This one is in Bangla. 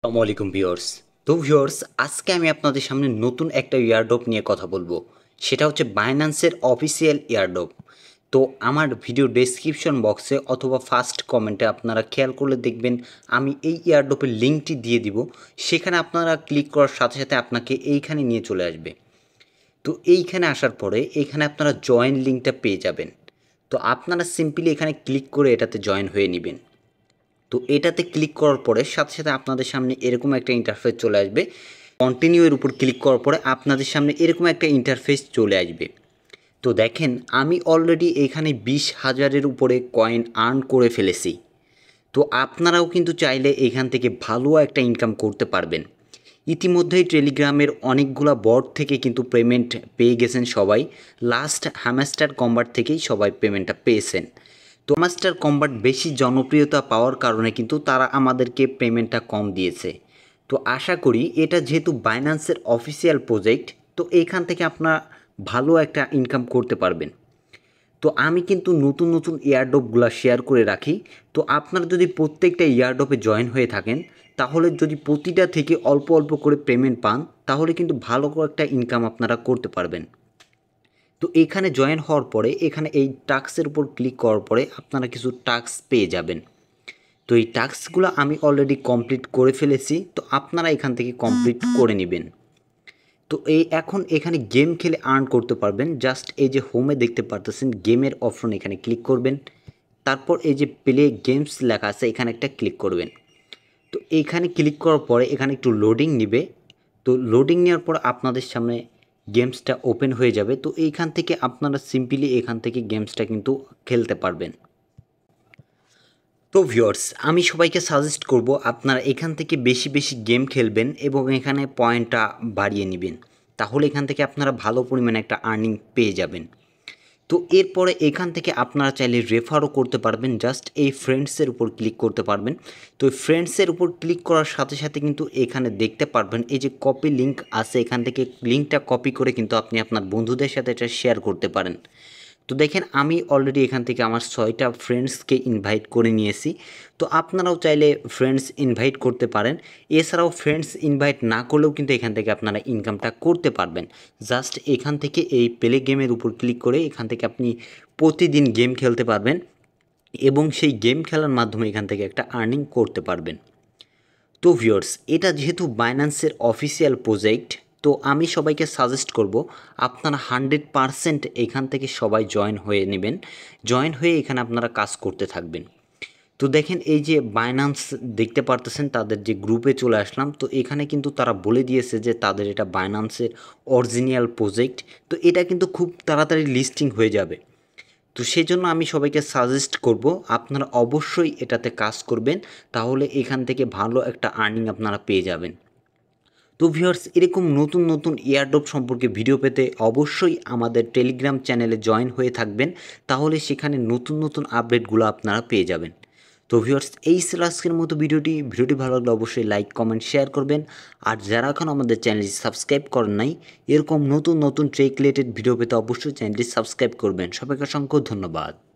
আসসালামু আলাইকুম তো ভিওর্স আজকে আমি আপনাদের সামনে নতুন একটা ইয়ারডপ নিয়ে কথা বলবো সেটা হচ্ছে বাইন্যান্সের অফিসিয়াল ইয়ারডপ তো আমার ভিডিও ডেসক্রিপশন বক্সে অথবা ফার্স্ট কমেন্টে আপনারা খেয়াল করলে দেখবেন আমি এই ইয়ারডপের লিঙ্কটি দিয়ে দিব সেখানে আপনারা ক্লিক করার সাথে সাথে আপনাকে এইখানে নিয়ে চলে আসবে তো এইখানে আসার পরে এখানে আপনারা জয়েন লিঙ্কটা পেয়ে যাবেন তো আপনারা সিম্পলি এখানে ক্লিক করে এটাতে জয়েন হয়ে নেবেন তো এটাতে ক্লিক করার পরে সাথে সাথে আপনাদের সামনে এরকম একটা ইন্টারফেস চলে আসবে কন্টিনিউয়ের উপর ক্লিক করার পরে আপনাদের সামনে এরকম একটা ইন্টারফেস চলে আসবে তো দেখেন আমি অলরেডি এখানে বিশ হাজারের উপরে কয়েন আর্ন করে ফেলেছি তো আপনারাও কিন্তু চাইলে এখান থেকে ভালো একটা ইনকাম করতে পারবেন ইতিমধ্যেই টেলিগ্রামের অনেকগুলো বট থেকে কিন্তু পেমেন্ট পেয়ে গেছেন সবাই লাস্ট হ্যামাস্টার কম্বার থেকেই সবাই পেমেন্টটা পেয়েছেন তো মাস্টার কম্বাট বেশি জনপ্রিয়তা পাওয়ার কারণে কিন্তু তারা আমাদেরকে পেমেন্টটা কম দিয়েছে তো আশা করি এটা যেহেতু বাইন্যান্সের অফিসিয়াল প্রজেক্ট তো এইখান থেকে আপনারা ভালো একটা ইনকাম করতে পারবেন তো আমি কিন্তু নতুন নতুন ইয়ারডপগুলো শেয়ার করে রাখি তো আপনারা যদি প্রত্যেকটা ইয়ারডপে জয়েন হয়ে থাকেন তাহলে যদি প্রতিটা থেকে অল্প অল্প করে পেমেন্ট পান তাহলে কিন্তু ভালো একটা ইনকাম আপনারা করতে পারবেন তো এখানে জয়েন হওয়ার পরে এখানে এই টাস্কের উপর ক্লিক করার পরে আপনারা কিছু টাস্ক পেয়ে যাবেন তো এই টাস্কগুলো আমি অলরেডি কমপ্লিট করে ফেলেছি তো আপনারা এখান থেকে কমপ্লিট করে নেবেন তো এই এখন এখানে গেম খেলে আর্ন করতে পারবেন জাস্ট এই যে হোমে দেখতে পারতেছেন গেমের অপশন এখানে ক্লিক করবেন তারপর এই যে প্লে গেমস লেখা আছে এখানে একটা ক্লিক করবেন তো এইখানে ক্লিক করার পরে এখানে একটু লোডিং নিবে তো লোডিং নেওয়ার পর আপনাদের সামনে গেমসটা ওপেন হয়ে যাবে তো এইখান থেকে আপনারা সিম্পলি এখান থেকে গেমসটা কিন্তু খেলতে পারবেন তো ভিওর্স আমি সবাইকে সাজেস্ট করব আপনারা এখান থেকে বেশি বেশি গেম খেলবেন এবং এখানে পয়েন্টটা বাড়িয়ে নেবেন তাহলে এখান থেকে আপনারা ভালো পরিমাণে একটা আর্নিং পেয়ে যাবেন তো এরপরে এখান থেকে আপনারা চাইলে রেফারও করতে পারবেন জাস্ট এই ফ্রেন্ডসের উপর ক্লিক করতে পারবেন তো ফ্রেন্ডসের উপর ক্লিক করার সাথে সাথে কিন্তু এখানে দেখতে পারবেন এই যে কপি লিঙ্ক আছে এখান থেকে লিঙ্কটা কপি করে কিন্তু আপনি আপনার বন্ধুদের সাথে এটা শেয়ার করতে পারেন তো দেখেন আমি অলরেডি এখান থেকে আমার ছয়টা ফ্রেন্ডসকে ইনভাইট করে নিয়েছি তো আপনারাও চাইলে ফ্রেন্ডস ইনভাইট করতে পারেন এছাড়াও ফ্রেন্ডস ইনভাইট না করলেও কিন্তু এখান থেকে আপনারা ইনকামটা করতে পারবেন জাস্ট এখান থেকে এই প্লে গেমের উপর ক্লিক করে এখান থেকে আপনি প্রতিদিন গেম খেলতে পারবেন এবং সেই গেম খেলার মাধ্যমে এখান থেকে একটা আর্নিং করতে পারবেন তো ভিওর্স এটা যেহেতু বাইন্যান্সের অফিসিয়াল প্রজেক্ট তো আমি সবাইকে সাজেস্ট করব আপনারা হান্ড্রেড পারসেন্ট এখান থেকে সবাই জয়েন হয়ে নেবেন জয়েন হয়ে এখানে আপনারা কাজ করতে থাকবেন তো দেখেন এই যে বাইনান্স দেখতে পারতেছেন তাদের যে গ্রুপে চলে আসলাম তো এখানে কিন্তু তারা বলে দিয়েছে যে তাদের এটা বাইনান্সের অরিজিনাল প্রজেক্ট তো এটা কিন্তু খুব তাড়াতাড়ি লিস্টিং হয়ে যাবে তো সেই জন্য আমি সবাইকে সাজেস্ট করব আপনারা অবশ্যই এটাতে কাজ করবেন তাহলে এখান থেকে ভালো একটা আর্নিং আপনারা পেয়ে যাবেন তো ভিউয়ার্স এরকম নতুন নতুন এয়ারড্রপ সম্পর্কে ভিডিও পেতে অবশ্যই আমাদের টেলিগ্রাম চ্যানেলে জয়েন হয়ে থাকবেন তাহলে সেখানে নতুন নতুন আপডেটগুলো আপনারা পেয়ে যাবেন তো ভিউয়ার্স এই ছিল আজকের মতো ভিডিওটি ভিডিওটি ভালো লাগলে অবশ্যই লাইক কমেন্ট শেয়ার করবেন আর যারা এখন আমাদের চ্যানেলটি সাবস্ক্রাইব করেন নাই এরকম নতুন নতুন ট্রেক রিলেটেড ভিডিও পেতে অবশ্যই চ্যানেলটি সাবস্ক্রাইব করবেন সবাইকে অসংখ্য ধন্যবাদ